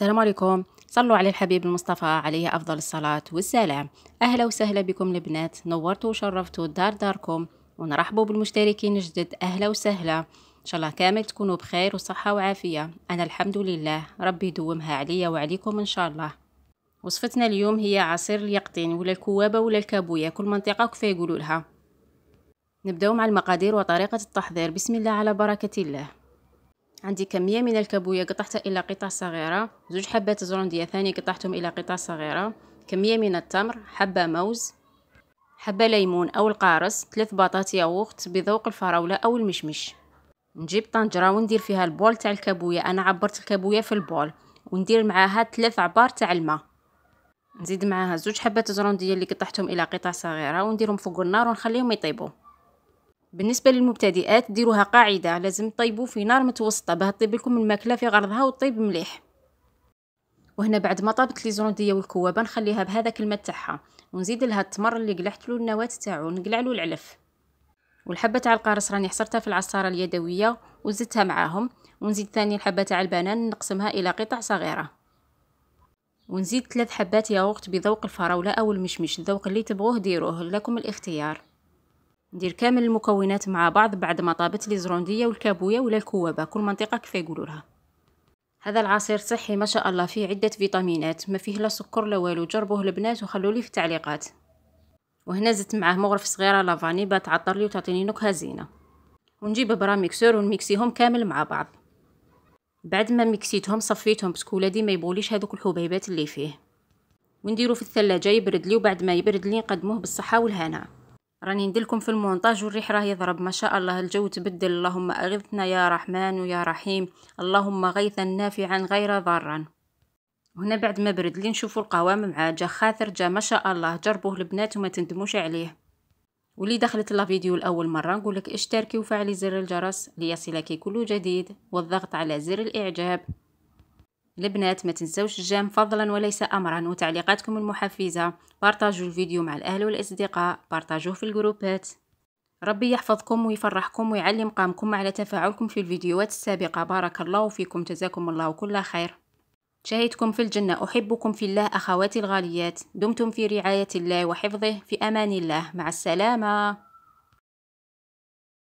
السلام عليكم صلوا على الحبيب المصطفى عليه أفضل الصلاة والسلام أهلا وسهلا بكم البنات نورتوا وشرفتوا دار داركم ونرحبوا بالمشتركين الجدد أهلا وسهلا إن شاء الله كامل تكونوا بخير وصحة وعافية أنا الحمد لله ربي يدومها عليا وعليكم إن شاء الله وصفتنا اليوم هي عصير اليقطين ولا الكوابة ولا الكابوية كل منطقة كيف يقولوا لها نبداو مع المقادير وطريقة التحضير بسم الله على بركة الله عندي كمية من الكابويا قطعتها إلى قطع صغيرة زوج حبات زروندية ثانية قطعتهم إلى قطع صغيرة كمية من التمر حبة موز حبة ليمون أو القارص ثلاث بطاطا ياغوخت بذوق الفراولة أو المشمش نجيب طنجرة وندير فيها البول تاع الكابويا أنا عبرت الكابويا في البول وندير معاها ثلاث عبار تاع الماء نزيد معاها زوج حبات زروندية اللي قطعتهم إلى قطع صغيرة ونديرهم فوق النار ونخليهم يطيبوا بالنسبه للمبتدئات ديروها قاعده لازم طيبو في نار متوسطه باه طيب لكم الماكله في غرضها وطيب مليح وهنا بعد ما طابت لي زرونديه والكوابه نخليها بهذاك الماء تاعها ونزيد لها التمر اللي قلعت له النواه تاعو نقلع له العلف والحبه تاع القارص راني حصرتها في العصاره اليدويه وزدتها معاهم ونزيد ثاني الحبه تاع البنان نقسمها الى قطع صغيره ونزيد ثلاث حبات ياغورت بذوق الفراوله او المشمش الذوق اللي تبغوه ديروه لكم الاختيار ندير كامل المكونات مع بعض بعد ما طابت لي زرونديه والكابويه ولا الكوابه كل منطقه كيف يقولوا لها هذا العصير صحي ما شاء الله فيه عده فيتامينات ما فيه لا سكر لا والو جربوه البنات وخلوا لي في التعليقات وهنا زدت معاه مغرف صغيره لافاني با تعطر لي وتعطيني نكهه زينه ونجيب برا ميكسور ونميكسيهم كامل مع بعض بعد ما ميكسيتهم صفيتهم باسكو ولادي ما يبغوليش هذوك الحبيبات اللي فيه ونديرو في الثلاجه يبرد لي وبعد ما يبرد لي نقدموه بالصحه والهناء راني ندلكم في المونتاج والريح راه يضرب ما شاء الله الجو تبدل اللهم اغثنا يا رحمن يا رحيم اللهم غيثا نافعا غير ضارا هنا بعد ما برد لي نشوفوا القوام مع جا خاثر جا ما شاء الله جربوه البنات وما تندموش عليه ولي دخلت لا فيديو لاول مره نقول لك اشتركي وفعلي زر الجرس ليصلك كل جديد والضغط على زر الاعجاب البنات ما تنسوش الجام فضلا وليس امرا وتعليقاتكم المحفزه بارطاجوا الفيديو مع الاهل والاصدقاء بارطاجوه في الجروبات ربي يحفظكم ويفرحكم ويعلم قامكم على تفاعلكم في الفيديوهات السابقه بارك الله فيكم جزاكم الله كل خير شاهدكم في الجنه احبكم في الله اخواتي الغاليات دمتم في رعايه الله وحفظه في امان الله مع السلامه